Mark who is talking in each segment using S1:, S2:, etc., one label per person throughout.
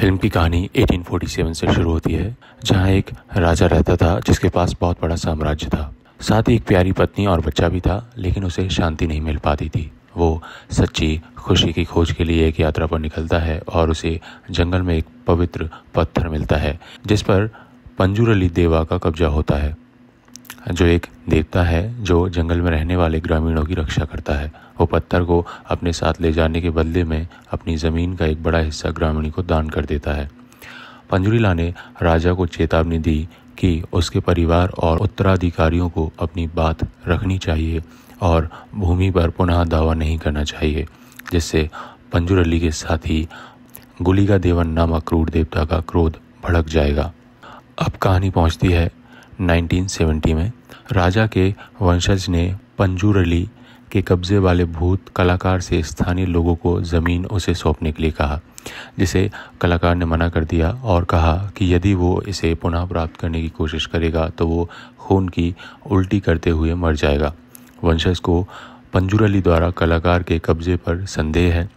S1: film की कहानी 1847 से शुरू होती है जहाँ एक राजा रहता था जिसके पास बहुत बड़ा साम्राज्य था साथ ही एक प्यारी पत्नी और बच्चा भी था लेकिन उसे शांति नहीं मिल पाती थी वो सच्ची खुशी की खोज के लिए एक यात्रा पर निकलता है और उसे जंगल में एक पवित्र पत्थर मिलता है जिस पर पंजूर अली देवा का कब्जा होता है जो एक देवता है जो जंगल में रहने वाले ग्रामीणों की रक्षा करता है वो पत्थर को अपने साथ ले जाने के बदले में अपनी ज़मीन का एक बड़ा हिस्सा ग्रामीणी को दान कर देता है पंजुरीला ने राजा को चेतावनी दी कि उसके परिवार और उत्तराधिकारियों को अपनी बात रखनी चाहिए और भूमि पर पुनः दावा नहीं करना चाहिए जिससे पंजुर अली के साथ ही गुलिका देवन नामक क्रूर देवता का क्रोध भड़क जाएगा अब कहानी पहुंचती है 1970 में राजा के वंशज ने पंजूरली के कब्जे वाले भूत कलाकार से स्थानीय लोगों को ज़मीन उसे सौंपने के लिए कहा जिसे कलाकार ने मना कर दिया और कहा कि यदि वो इसे पुनः प्राप्त करने की कोशिश करेगा तो वो खून की उल्टी करते हुए मर जाएगा वंशज को पंजूर अली द्वारा कलाकार के कब्जे पर संदेह है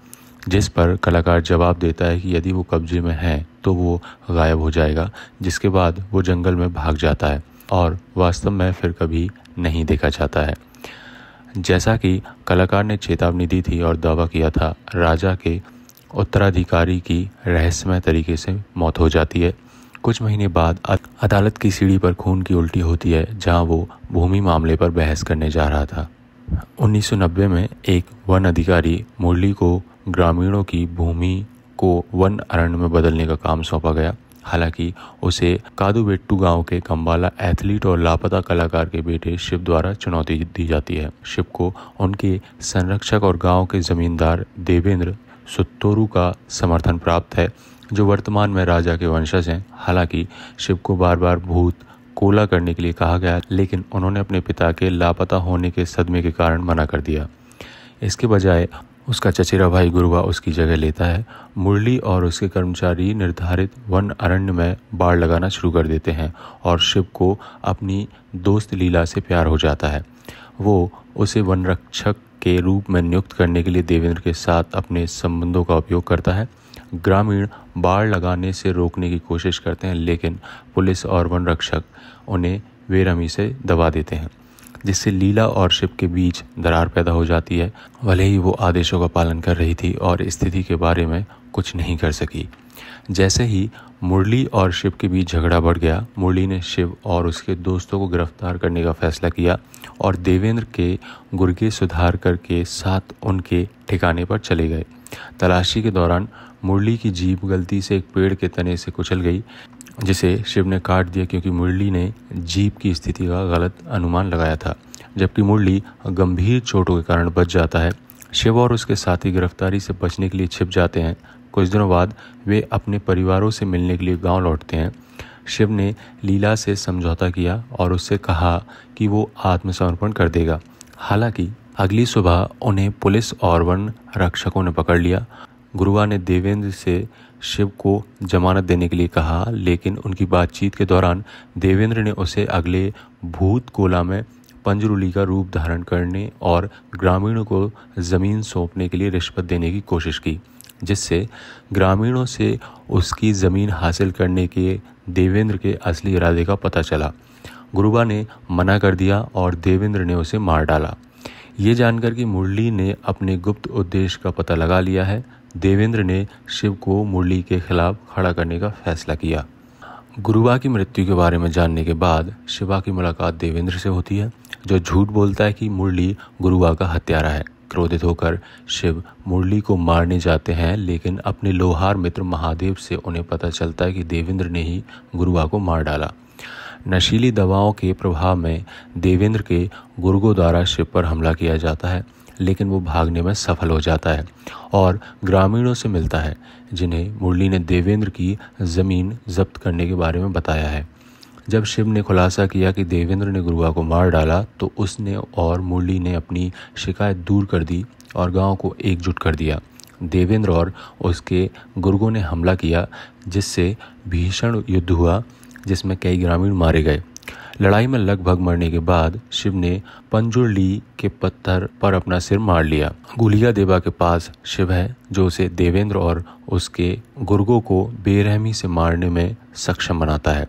S1: जिस पर कलाकार जवाब देता है कि यदि वो कब्जे में है तो वो गायब हो जाएगा जिसके बाद वो जंगल में भाग जाता है और वास्तव में फिर कभी नहीं देखा जाता है जैसा कि कलाकार ने चेतावनी दी थी और दावा किया था राजा के उत्तराधिकारी की रहस्यमय तरीके से मौत हो जाती है कुछ महीने बाद अदालत की सीढ़ी पर खून की उल्टी होती है जहां वो भूमि मामले पर बहस करने जा रहा था 1990 में एक वन अधिकारी मुरली को ग्रामीणों की भूमि को वन अरण्य में बदलने का काम सौंपा गया हालांकि उसे कादुबेट्टू गांव के कम्बाला एथलीट और लापता कलाकार के बेटे शिव द्वारा चुनौती दी जाती है शिव को उनके संरक्षक और गांव के जमींदार देवेंद्र सुत्तोरू का समर्थन प्राप्त है जो वर्तमान में राजा के वंशज हैं हालांकि शिव को बार बार भूत कोला करने के लिए कहा गया लेकिन उन्होंने अपने पिता के लापता होने के सदमे के कारण मना कर दिया इसके बजाय उसका चचेरा भाई गुरुवा उसकी जगह लेता है मुरली और उसके कर्मचारी निर्धारित वन अरण्य में बाढ़ लगाना शुरू कर देते हैं और शिव को अपनी दोस्त लीला से प्यार हो जाता है वो उसे वन रक्षक के रूप में नियुक्त करने के लिए देवेंद्र के साथ अपने संबंधों का उपयोग करता है ग्रामीण बाढ़ लगाने से रोकने की कोशिश करते हैं लेकिन पुलिस और वन रक्षक उन्हें बेरहमी से दबा देते हैं जिससे लीला और शिव के बीच दरार पैदा हो जाती है भले ही वो आदेशों का पालन कर रही थी और स्थिति के बारे में कुछ नहीं कर सकी जैसे ही मुरली और शिव के बीच झगड़ा बढ़ गया मुरली ने शिव और उसके दोस्तों को गिरफ्तार करने का फैसला किया और देवेंद्र के गुर्गे सुधार करके साथ उनके ठिकाने पर चले गए तलाशी के दौरान मुरली की जीप गलती से एक पेड़ के तने से कुचल गई जिसे शिव ने काट दिया क्योंकि मुरली ने जीप की स्थिति का गलत अनुमान लगाया था जबकि मुरली गंभीर चोटों के कारण बच जाता है शिव और उसके साथी गिरफ्तारी से बचने के लिए छिप जाते हैं कुछ दिनों बाद वे अपने परिवारों से मिलने के लिए गांव लौटते हैं शिव ने लीला से समझौता किया और उससे कहा कि वो आत्मसमर्पण कर देगा हालांकि अगली सुबह उन्हें पुलिस और वन रक्षकों ने पकड़ लिया गुरुआ ने देवेंद्र से शिव को जमानत देने के लिए कहा लेकिन उनकी बातचीत के दौरान देवेंद्र ने उसे अगले भूत कोला में पंजरुली का रूप धारण करने और ग्रामीणों को ज़मीन सौंपने के लिए रिश्वत देने की कोशिश की जिससे ग्रामीणों से उसकी ज़मीन हासिल करने के देवेंद्र के असली इरादे का पता चला गुरुबा ने मना कर दिया और देवेंद्र ने उसे मार डाला ये जानकर कि मुरली ने अपने गुप्त उद्देश्य का पता लगा लिया है देवेंद्र ने शिव को मुरली के खिलाफ खड़ा करने का फैसला किया गुरुवा की मृत्यु के बारे में जानने के बाद शिवा की मुलाकात देवेंद्र से होती है जो झूठ बोलता है कि मुरली गुरुवा का हत्यारा है क्रोधित होकर शिव मुरली को मारने जाते हैं लेकिन अपने लोहार मित्र महादेव से उन्हें पता चलता है कि देवेंद्र ने ही गुरुवा को मार डाला नशीली दवाओं के प्रभाव में देवेंद्र के गुर्गों द्वारा शिव पर हमला किया जाता है लेकिन वो भागने में सफल हो जाता है और ग्रामीणों से मिलता है जिन्हें मुरली ने देवेंद्र की ज़मीन जब्त करने के बारे में बताया है जब शिव ने खुलासा किया कि देवेंद्र ने गुरुआ को मार डाला तो उसने और मुरली ने अपनी शिकायत दूर कर दी और गांव को एकजुट कर दिया देवेंद्र और उसके गुर्गों ने हमला किया जिससे भीषण युद्ध हुआ जिसमें कई ग्रामीण मारे गए लड़ाई में लगभग मरने के बाद शिव ने पंजुरली के पत्थर पर अपना सिर मार लिया गुलिया देवा के पास शिव है जो उसे देवेंद्र और उसके गुर्गों को बेरहमी से मारने में सक्षम बनाता है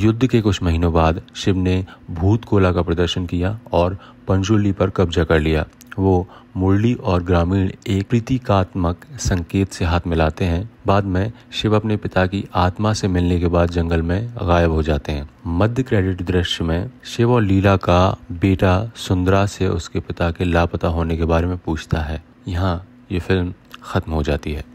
S1: युद्ध के कुछ महीनों बाद शिव ने भूत कोला का प्रदर्शन किया और पंचुली पर कब्जा कर लिया वो मुरली और ग्रामीण एक प्रतीकात्मक संकेत से हाथ मिलाते हैं बाद में शिव अपने पिता की आत्मा से मिलने के बाद जंगल में गायब हो जाते हैं मध्य क्रेडिट दृश्य में शिव और लीला का बेटा सुंदरा से उसके पिता के लापता होने के बारे में पूछता है यहाँ ये फिल्म खत्म हो जाती है